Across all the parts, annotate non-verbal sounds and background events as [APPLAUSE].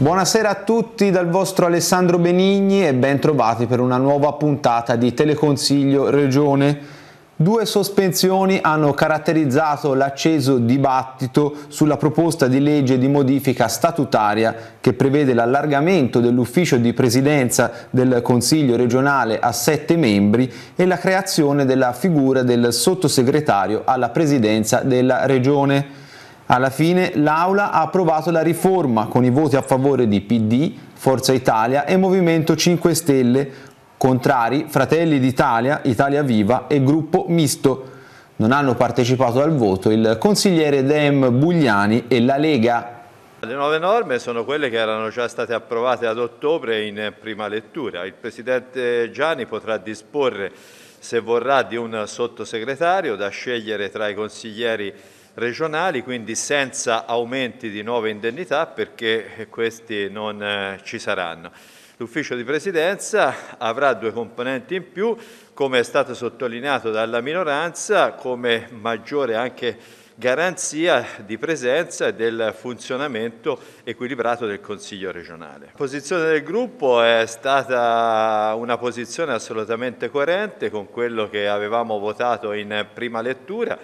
Buonasera a tutti dal vostro Alessandro Benigni e ben trovati per una nuova puntata di Teleconsiglio Regione. Due sospensioni hanno caratterizzato l'acceso dibattito sulla proposta di legge di modifica statutaria che prevede l'allargamento dell'ufficio di presidenza del Consiglio regionale a sette membri e la creazione della figura del sottosegretario alla presidenza della Regione. Alla fine l'Aula ha approvato la riforma con i voti a favore di PD, Forza Italia e Movimento 5 Stelle, contrari Fratelli d'Italia, Italia Viva e Gruppo Misto. Non hanno partecipato al voto il consigliere Dem Bugliani e la Lega. Le nuove norme sono quelle che erano già state approvate ad ottobre in prima lettura. Il Presidente Gianni potrà disporre, se vorrà, di un sottosegretario da scegliere tra i consiglieri regionali, quindi senza aumenti di nuove indennità perché questi non eh, ci saranno. L'ufficio di presidenza avrà due componenti in più, come è stato sottolineato dalla minoranza, come maggiore anche garanzia di presenza e del funzionamento equilibrato del Consiglio regionale. La posizione del gruppo è stata una posizione assolutamente coerente con quello che avevamo votato in prima lettura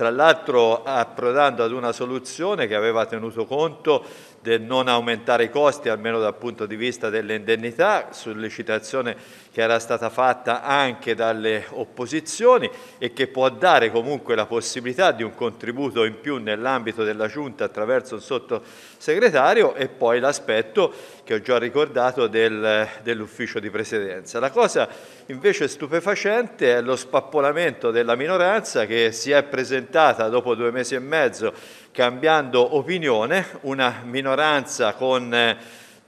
tra l'altro approdando ad una soluzione che aveva tenuto conto del non aumentare i costi, almeno dal punto di vista delle indennità, sollecitazione che era stata fatta anche dalle opposizioni e che può dare comunque la possibilità di un contributo in più nell'ambito della Giunta attraverso un sottosegretario e poi l'aspetto che ho già ricordato del, dell'ufficio di presidenza. La cosa invece stupefacente è lo spappolamento della minoranza che si è presentata dopo due mesi e mezzo cambiando opinione, una minoranza con eh,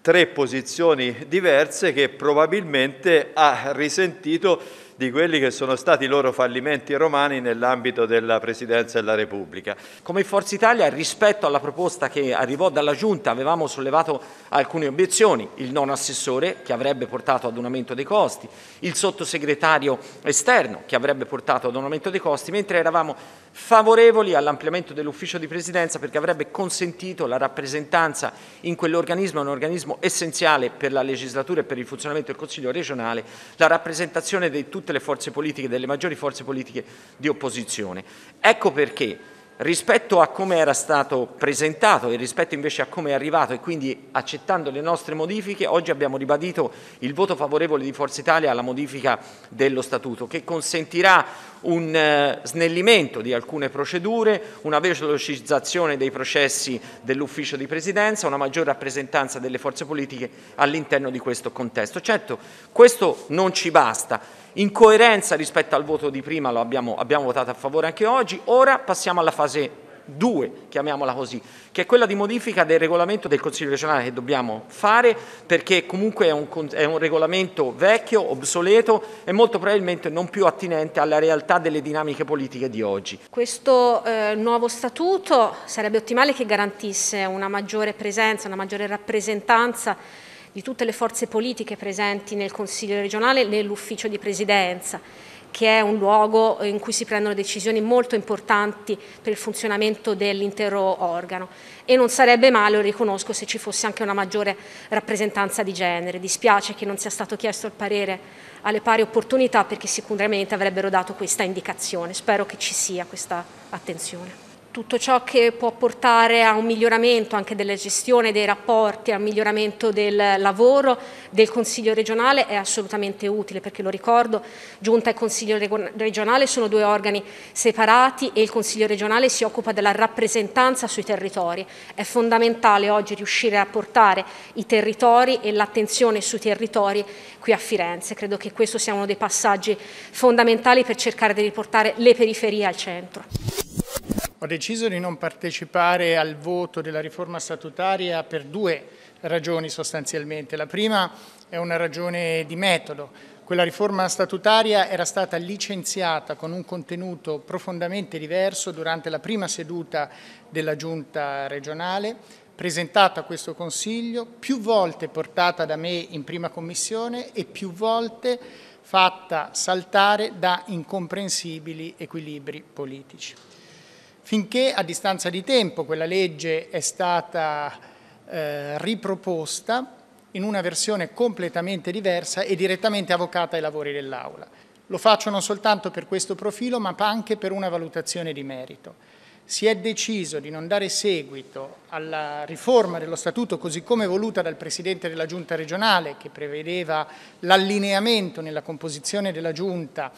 tre posizioni diverse che probabilmente ha risentito di quelli che sono stati i loro fallimenti romani nell'ambito della Presidenza della Repubblica. Come Forza Italia rispetto alla proposta che arrivò dalla Giunta avevamo sollevato alcune obiezioni, il non assessore che avrebbe portato ad un aumento dei costi, il sottosegretario esterno che avrebbe portato ad un aumento dei costi, mentre eravamo favorevoli all'ampliamento dell'ufficio di presidenza perché avrebbe consentito la rappresentanza in quell'organismo, un organismo essenziale per la legislatura e per il funzionamento del Consiglio regionale, la rappresentazione di tutte le forze politiche, delle maggiori forze politiche di opposizione. Ecco perché rispetto a come era stato presentato e rispetto invece a come è arrivato e quindi accettando le nostre modifiche, oggi abbiamo ribadito il voto favorevole di Forza Italia alla modifica dello Statuto che consentirà un eh, snellimento di alcune procedure, una velocizzazione dei processi dell'ufficio di presidenza, una maggior rappresentanza delle forze politiche all'interno di questo contesto. Certo, questo non ci basta in coerenza rispetto al voto di prima, lo abbiamo, abbiamo votato a favore anche oggi, ora passiamo alla fase 2, chiamiamola così, che è quella di modifica del regolamento del Consiglio regionale che dobbiamo fare perché comunque è un, è un, regolamento vecchio, obsoleto e molto probabilmente non più attinente alla realtà delle dinamiche politiche di oggi. Questo eh, nuovo statuto sarebbe ottimale che garantisse una maggiore presenza, una maggiore rappresentanza di tutte le forze politiche presenti nel Consiglio regionale e nell'ufficio di presidenza che è un luogo in cui si prendono decisioni molto importanti per il funzionamento dell'intero organo e non sarebbe male, lo riconosco, se ci fosse anche una maggiore rappresentanza di genere. Dispiace che non sia stato chiesto il parere alle pari opportunità perché sicuramente avrebbero dato questa indicazione. Spero che ci sia questa attenzione tutto ciò che può portare a un miglioramento anche della gestione dei rapporti, a un miglioramento del lavoro del Consiglio regionale è assolutamente utile perché lo ricordo, Giunta e Consiglio regionale sono due organi separati e il Consiglio regionale si occupa della rappresentanza sui territori. È fondamentale oggi riuscire a portare i territori e l'attenzione sui territori qui a Firenze. Credo che questo sia uno dei passaggi fondamentali per cercare di riportare le periferie al centro. Ho deciso di non partecipare al voto della riforma statutaria per due ragioni sostanzialmente. La prima è una ragione di metodo. Quella riforma statutaria era stata licenziata con un contenuto profondamente diverso durante la prima seduta della Giunta regionale, presentata a questo Consiglio, più volte portata da me in prima Commissione e più volte fatta saltare da incomprensibili equilibri politici finché a distanza di tempo quella legge è stata eh, riproposta in una versione completamente diversa e direttamente avvocata ai lavori dell'Aula. Lo faccio non soltanto per questo profilo, ma anche per una valutazione di merito. Si è deciso di non dare seguito alla riforma dello Statuto così come voluta dal Presidente della Giunta regionale, che prevedeva l'allineamento nella composizione della Giunta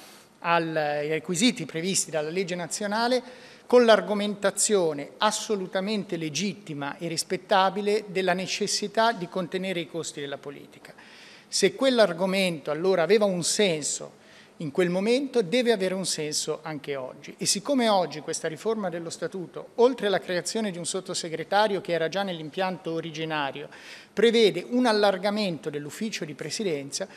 ai requisiti previsti dalla legge nazionale, con l'argomentazione assolutamente legittima e rispettabile della necessità di contenere i costi della politica. Se quell'argomento allora aveva un senso in quel momento deve avere un senso anche oggi. E siccome oggi questa riforma dello Statuto, oltre alla creazione di un sottosegretario che era già nell'impianto originario, prevede un allargamento dell'ufficio di presidenza,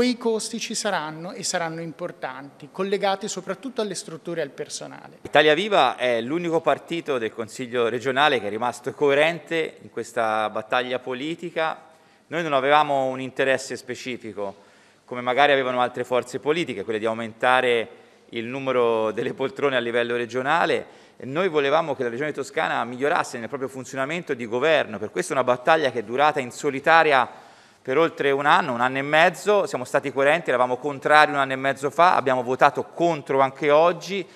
quei costi ci saranno e saranno importanti, collegati soprattutto alle strutture e al personale. Italia Viva è l'unico partito del Consiglio regionale che è rimasto coerente in questa battaglia politica. Noi non avevamo un interesse specifico, come magari avevano altre forze politiche, quelle di aumentare il numero delle poltrone a livello regionale. Noi volevamo che la Regione Toscana migliorasse nel proprio funzionamento di governo, per questo è una battaglia che è durata in solitaria per oltre un anno, un anno e mezzo, siamo stati coerenti, eravamo contrari un anno e mezzo fa, abbiamo votato contro anche oggi.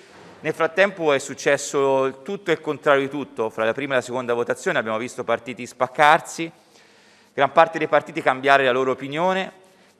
Nel frattempo è successo tutto e il contrario di tutto, fra la prima e la seconda votazione abbiamo visto partiti spaccarsi, gran parte dei partiti cambiare la loro opinione,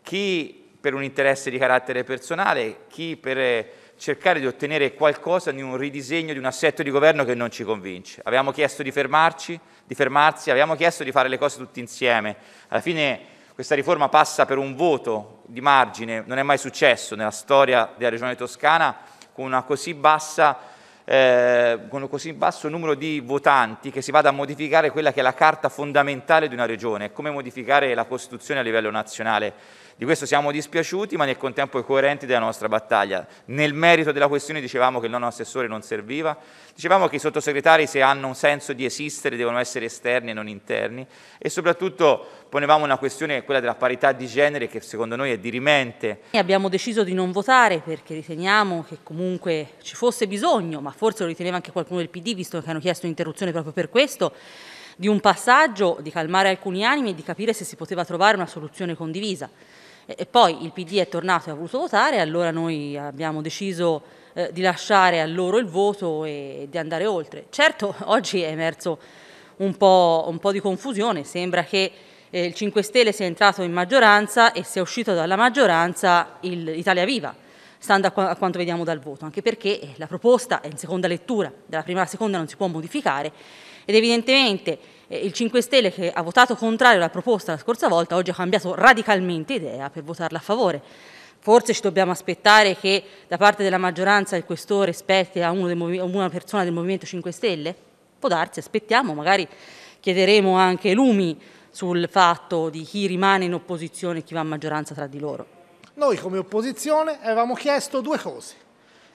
chi per un interesse di carattere personale, chi per cercare di ottenere qualcosa di un ridisegno di un assetto di governo che non ci convince. Abbiamo chiesto di fermarci, di fermarsi, abbiamo chiesto di fare le cose tutti insieme. Alla fine questa riforma passa per un voto di margine, non è mai successo nella storia della Regione Toscana con, così bassa, eh, con un così basso numero di votanti che si vada a modificare quella che è la carta fondamentale di una regione, come modificare la Costituzione a livello nazionale. Di questo siamo dispiaciuti, ma nel contempo coerenti della nostra battaglia. Nel merito della questione dicevamo che il nono assessore non serviva, dicevamo che i sottosegretari se hanno un senso di esistere devono essere esterni e non interni e soprattutto ponevamo una questione, quella della parità di genere, che secondo noi è dirimente. abbiamo deciso di non votare perché riteniamo che comunque ci fosse bisogno, ma forse lo riteneva anche qualcuno del PD, visto che hanno chiesto un'interruzione proprio per questo, di un passaggio, di calmare alcuni animi e di capire se si poteva trovare una soluzione condivisa. E poi il PD è tornato e ha voluto votare, allora noi abbiamo deciso eh, di lasciare a loro il voto e di andare oltre. Certo, [LAUGHS] oggi è emerso un po', un po di confusione, sembra che eh, il 5 Stelle sia entrato in maggioranza e sia uscito dalla maggioranza il, Italia Viva, stando a, qua, a, quanto vediamo dal voto, anche perché eh, la proposta è in seconda lettura, dalla prima alla seconda non si può modificare ed evidentemente il 5 Stelle che ha votato contrario alla proposta la scorsa volta oggi ha cambiato radicalmente idea per votarla a favore. Forse ci dobbiamo aspettare che da parte della maggioranza il questore spetti a, a una persona del Movimento 5 Stelle? Può darsi, aspettiamo, magari chiederemo anche lumi sul fatto di chi rimane in opposizione e chi va a maggioranza tra di loro. Noi come opposizione avevamo chiesto due cose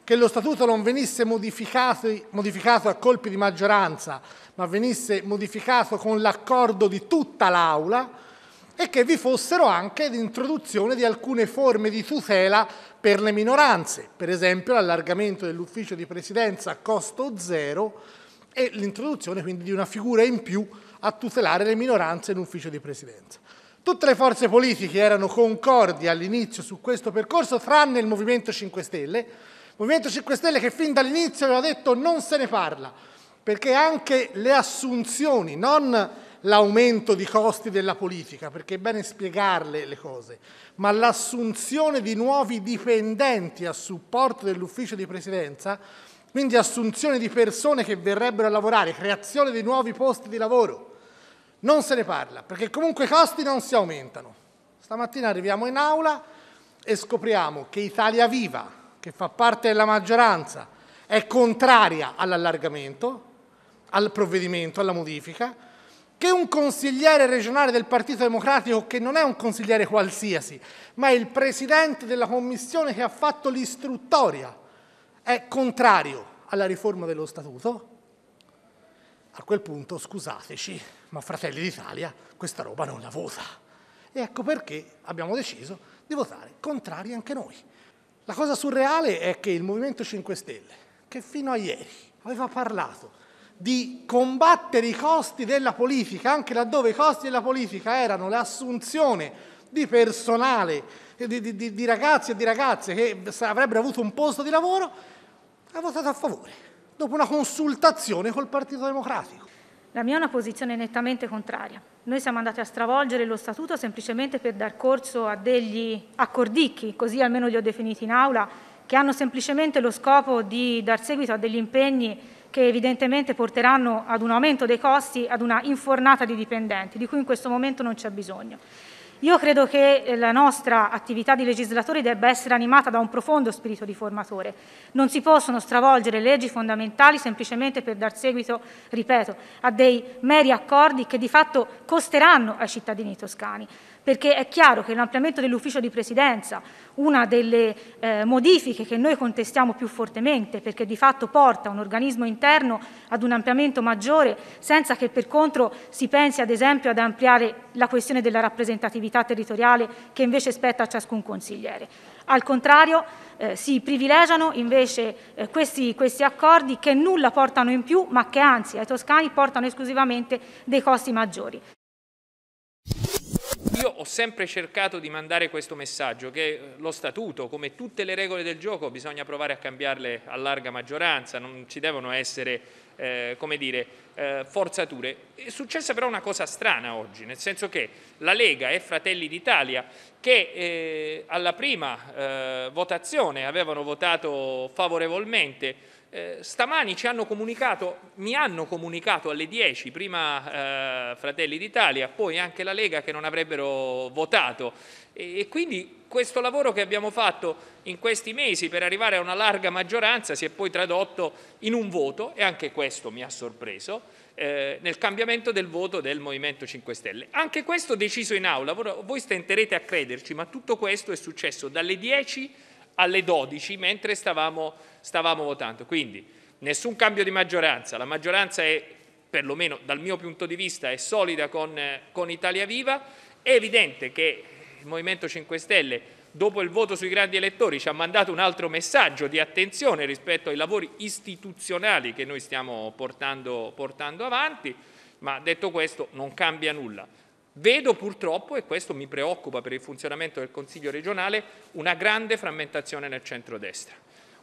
che lo statuto non venisse modificato, modificato a colpi di maggioranza, ma venisse modificato con l'accordo di tutta l'Aula e che vi fossero anche l'introduzione di alcune forme di tutela per le minoranze, per esempio l'allargamento dell'ufficio di presidenza a costo zero e l'introduzione quindi di una figura in più a tutelare le minoranze in ufficio di presidenza. Tutte le forze politiche erano concordi all'inizio su questo percorso, tranne il Movimento 5 Stelle, Movimento 5 Stelle che fin dall'inizio aveva detto non se ne parla, perché anche le assunzioni, non l'aumento di costi della politica, perché è bene spiegarle le cose, ma l'assunzione di nuovi dipendenti a supporto dell'ufficio di presidenza, quindi assunzione di persone che verrebbero a lavorare, creazione di nuovi posti di lavoro, non se ne parla, perché comunque i costi non si aumentano. Stamattina arriviamo in aula e scopriamo che Italia Viva, che fa parte della maggioranza, è contraria all'allargamento, al provvedimento, alla modifica, che un consigliere regionale del Partito Democratico, che non è un consigliere qualsiasi, ma è il presidente della commissione che ha fatto l'istruttoria, è contrario alla riforma dello Statuto, a quel punto, scusateci, ma Fratelli d'Italia questa roba non la vota. E ecco perché abbiamo deciso di votare contrari anche noi. La cosa surreale è che il Movimento 5 Stelle, che fino a ieri aveva parlato di combattere i costi della politica, anche laddove i costi della politica erano l'assunzione di personale, eh, di, di, di ragazzi e di ragazze che avrebbero avuto un posto di lavoro, ha votato a favore, dopo una consultazione col Partito Democratico. La mia è una posizione nettamente contraria. Noi siamo andati a stravolgere lo statuto semplicemente per dar corso a degli accordicchi, così almeno li ho definiti in aula, che hanno semplicemente lo scopo di dar seguito a degli impegni che evidentemente porteranno ad un aumento dei costi, ad una infornata di dipendenti, di cui in questo momento non c'è bisogno. Io credo che eh, la nostra attività di legislatori debba essere animata da un profondo spirito riformatore. Non si possono stravolgere leggi fondamentali semplicemente per dar seguito, ripeto, a dei meri accordi che di fatto costeranno ai cittadini toscani perché è chiaro che l'ampliamento dell'ufficio di presidenza, una delle eh, modifiche che noi contestiamo più fortemente, perché di fatto porta un organismo interno ad un ampliamento maggiore, senza che per contro si pensi ad esempio ad ampliare la questione della rappresentatività territoriale che invece spetta a ciascun consigliere. Al contrario, eh, si privilegiano invece eh, questi, questi, accordi che nulla portano in più, ma che anzi ai toscani portano esclusivamente dei costi maggiori. Io ho sempre cercato di mandare questo messaggio che eh, lo statuto, come tutte le regole del gioco, bisogna provare a cambiarle a larga maggioranza, non ci devono essere eh, come dire, eh, forzature. È successa però una cosa strana oggi, nel senso che la Lega e Fratelli d'Italia, che eh, alla prima eh, votazione avevano votato favorevolmente, eh, stamani ci hanno comunicato, mi hanno comunicato alle 10, prima eh, Fratelli d'Italia, poi anche la Lega che non avrebbero votato e, e, quindi questo lavoro che abbiamo fatto in questi mesi per arrivare a una larga maggioranza si è poi tradotto in un voto e anche questo mi ha sorpreso eh, nel cambiamento del voto del Movimento 5 Stelle. Anche questo deciso in aula, voi stenterete a crederci, ma tutto questo è successo dalle 10 alle 12 mentre stavamo, stavamo votando. Quindi nessun cambio di maggioranza, la maggioranza è perlomeno dal mio punto di vista è solida con, con Italia Viva, è evidente che il Movimento 5 Stelle dopo il voto sui grandi elettori ci ha mandato un altro messaggio di attenzione rispetto ai lavori istituzionali che noi stiamo portando, portando avanti, ma detto questo non cambia nulla. Vedo purtroppo, e questo mi preoccupa per il funzionamento del Consiglio regionale, una grande frammentazione nel centrodestra,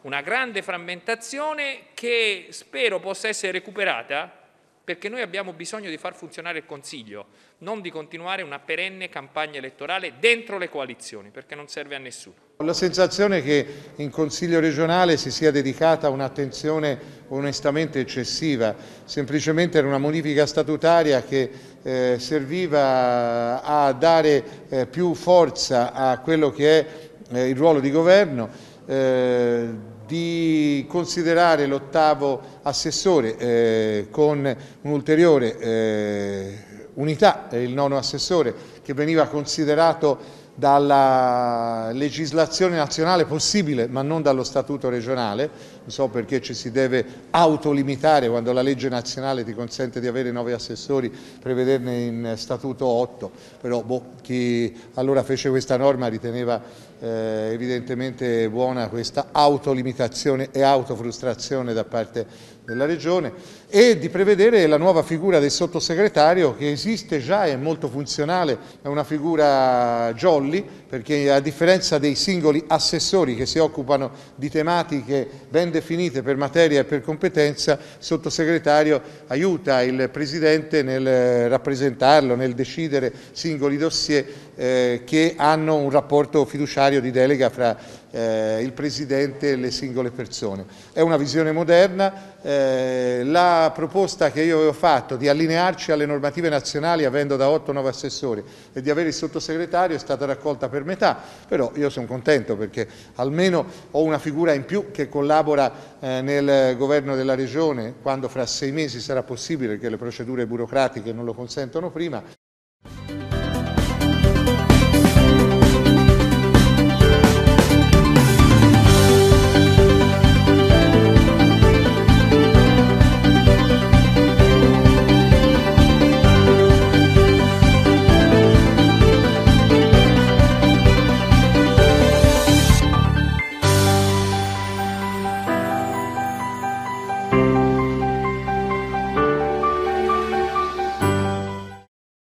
una grande frammentazione che spero possa essere recuperata perché noi abbiamo bisogno di far funzionare il Consiglio, non di continuare una perenne campagna elettorale dentro le coalizioni, perché non serve a nessuno. Ho la sensazione che in Consiglio regionale si sia dedicata un'attenzione onestamente eccessiva, semplicemente era una modifica statutaria che eh, serviva a dare eh, più forza a quello che è eh, il ruolo di governo, eh, di considerare l'ottavo assessore eh, con un'ulteriore eh, unità, il nono assessore, che veniva considerato dalla legislazione nazionale possibile, ma non dallo statuto regionale, non so perché ci si deve autolimitare quando la legge nazionale ti consente di avere nove assessori, prevederne in statuto otto, però boh, chi allora fece questa norma riteneva eh, evidentemente buona questa autolimitazione e autofrustrazione da parte della Regione e di prevedere la nuova figura del sottosegretario che esiste già, è molto funzionale, è una figura jolly perché a differenza dei singoli assessori che si occupano di tematiche ben definite definite per materia e per competenza, sottosegretario aiuta il Presidente nel eh, rappresentarlo, nel decidere singoli dossier eh, che hanno un rapporto fiduciario di delega fra eh, il Presidente e le singole persone. È una visione moderna, eh, la proposta che io avevo fatto di allinearci alle normative nazionali avendo da 8-9 assessori e di avere il sottosegretario è stata raccolta per metà, però io sono contento perché almeno ho una figura in più che collabora eh, nel governo della regione quando fra sei mesi sarà possibile, perché le procedure burocratiche non lo consentono prima.